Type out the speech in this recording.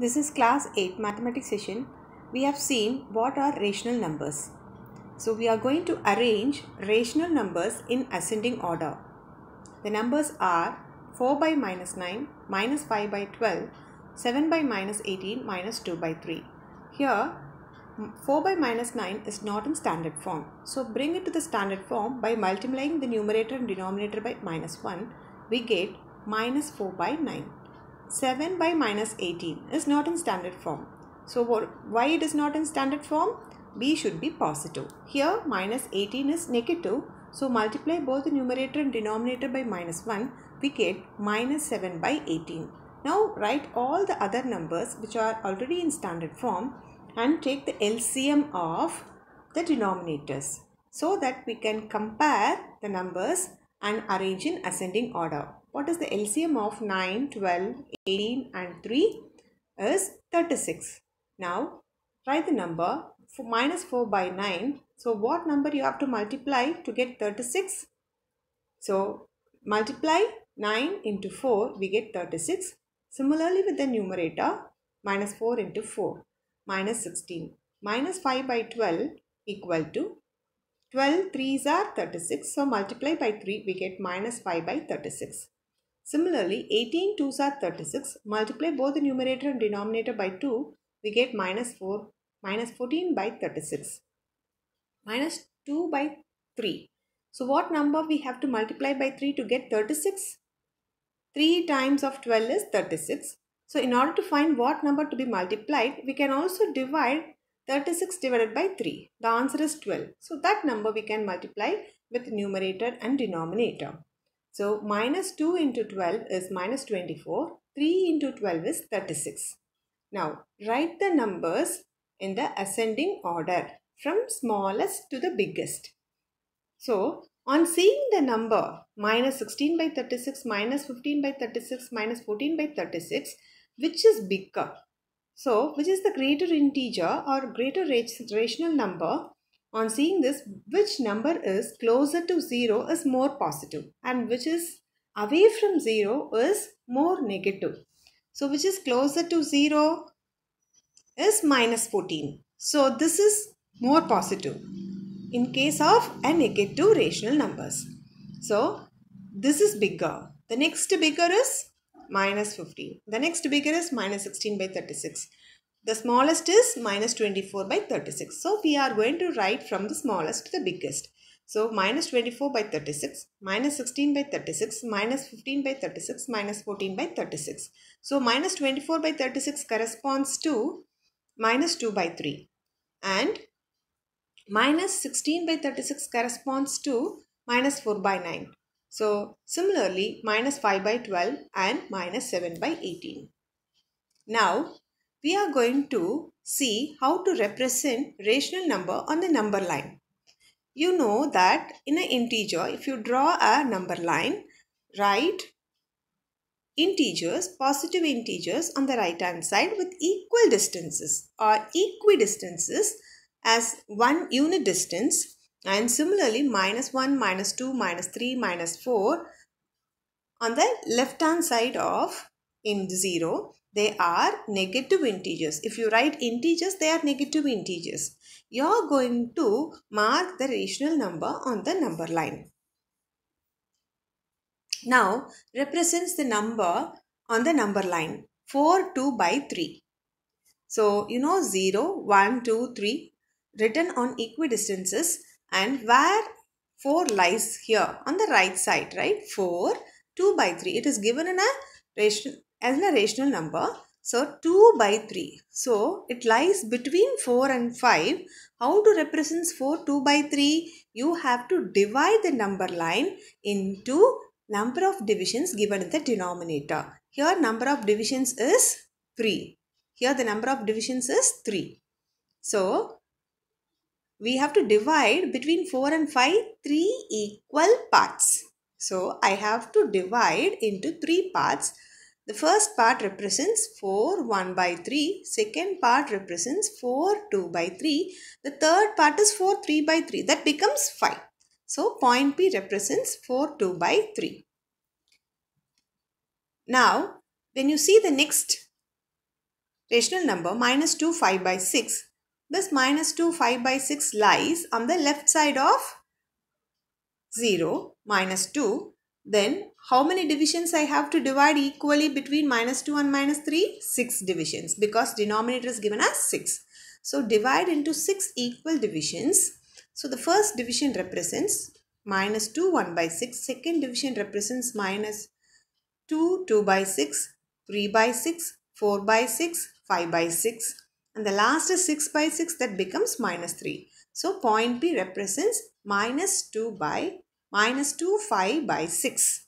This is class 8 mathematics session. We have seen what are rational numbers. So we are going to arrange rational numbers in ascending order. The numbers are 4 by minus 9, minus 5 by 12, 7 by minus 18, minus 2 by 3. Here 4 by minus 9 is not in standard form. So bring it to the standard form by multiplying the numerator and denominator by minus 1. We get minus 4 by 9. 7 by minus 18 is not in standard form. So why it is not in standard form? b should be positive. Here minus 18 is negative. So multiply both the numerator and denominator by minus 1. We get minus 7 by 18. Now write all the other numbers which are already in standard form and take the LCM of the denominators so that we can compare the numbers and arrange in ascending order. What is the LCM of 9, 12, 18 and 3 is 36. Now write the number for minus 4 by 9. So what number you have to multiply to get 36? So multiply 9 into 4 we get 36. Similarly with the numerator minus 4 into 4 minus 16 minus 5 by 12 equal to 12 3s are 36. So multiply by 3 we get minus 5 by 36. Similarly 18 2s are 36. Multiply both the numerator and denominator by 2 we get minus 4 minus 14 by 36 minus 2 by 3. So what number we have to multiply by 3 to get 36? 3 times of 12 is 36. So in order to find what number to be multiplied, we can also divide 36 divided by 3. The answer is 12. So that number we can multiply with numerator and denominator. So minus 2 into 12 is minus 24. 3 into 12 is 36. Now write the numbers in the ascending order from smallest to the biggest. So on seeing the number minus 16 by 36, minus 15 by 36, minus 14 by 36, which is bigger? So, which is the greater integer or greater rational number? On seeing this, which number is closer to 0 is more positive and which is away from 0 is more negative. So, which is closer to 0 is minus 14. So, this is more positive in case of a negative rational numbers. So, this is bigger. The next bigger is minus 50. The next bigger is minus 16 by 36. The smallest is minus 24 by 36. So we are going to write from the smallest to the biggest. So minus 24 by 36, minus 16 by 36, minus 15 by 36, minus 14 by 36. So minus 24 by 36 corresponds to minus 2 by 3. And minus 16 by 36 corresponds to minus 4 by 9. So similarly, minus 5 by 12 and minus 7 by 18. Now, we are going to see how to represent rational number on the number line. You know that in an integer, if you draw a number line, write integers, positive integers on the right hand side with equal distances or equidistances as one unit distance and similarly, minus 1, minus 2, minus 3, minus 4 on the left hand side of in 0 they are negative integers. If you write integers, they are negative integers. You are going to mark the rational number on the number line. Now, represents the number on the number line. 4, 2 by 3. So, you know 0, 1, 2, 3 written on equidistances and where 4 lies here on the right side, right? 4, 2 by 3. It is given in a as a rational number. So 2 by 3. So it lies between 4 and 5. How to represent 4, 2 by 3? You have to divide the number line into number of divisions given in the denominator. Here number of divisions is 3. Here the number of divisions is 3. So we have to divide between 4 and 5 3 equal parts. So I have to divide into 3 parts. The first part represents 4 1 by 3. Second part represents 4 2 by 3. The third part is 4 3 by 3. That becomes 5. So point P represents 4 2 by 3. Now when you see the next rational number minus 2 5 by 6 this minus 2 5 by 6 lies on the left side of 0 minus 2. Then how many divisions I have to divide equally between minus 2 and minus 3? 6 divisions because denominator is given as 6. So divide into 6 equal divisions. So the first division represents minus 2 1 by 6. Second division represents minus 2 2 by 6, 3 by 6, 4 by 6, 5 by 6 and the last is 6 by 6 that becomes minus 3. So point B represents minus 2 by minus 2 5 by 6.